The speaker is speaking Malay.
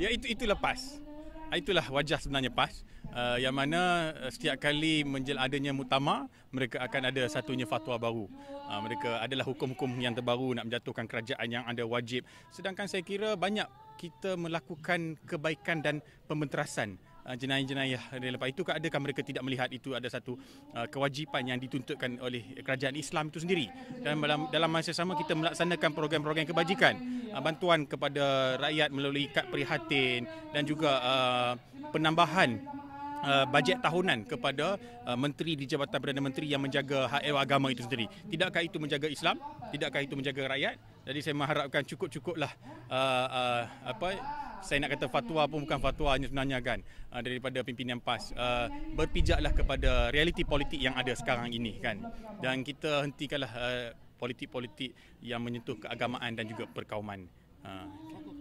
Ya itu itulah PAS. Ah, itulah wajah sebenarnya PAS. Uh, yang mana ah, setiap kali menjelang adanya mutama mereka akan ada satunya fatwa baru. Uh, mereka adalah hukum-hukum yang terbaru nak menjatuhkan kerajaan yang ada wajib. Sedangkan saya kira banyak kita melakukan kebaikan dan pementerasan. Uh, jenayah-jenayah dan lepas itu adakah mereka tidak melihat itu ada satu uh, kewajipan yang dituntutkan oleh kerajaan Islam itu sendiri dan dalam dalam masa sama kita melaksanakan program-program kebajikan uh, bantuan kepada rakyat melalui kad prihatin dan juga penambahan Uh, bajet tahunan kepada uh, menteri di Jabatan Perdana Menteri yang menjaga hak eh, agama itu sendiri. Tidakkah itu menjaga Islam? Tidakkah itu menjaga rakyat? Jadi saya mengharapkan cukup-cukuplah uh, uh, apa saya nak kata fatwa pun bukan fatwa hanya sebenarnya kan uh, daripada pimpinan PAS uh, berpijaklah kepada realiti politik yang ada sekarang ini kan dan kita hentikanlah uh, politik-politik yang menyentuh keagamaan dan juga perkauman. Uh,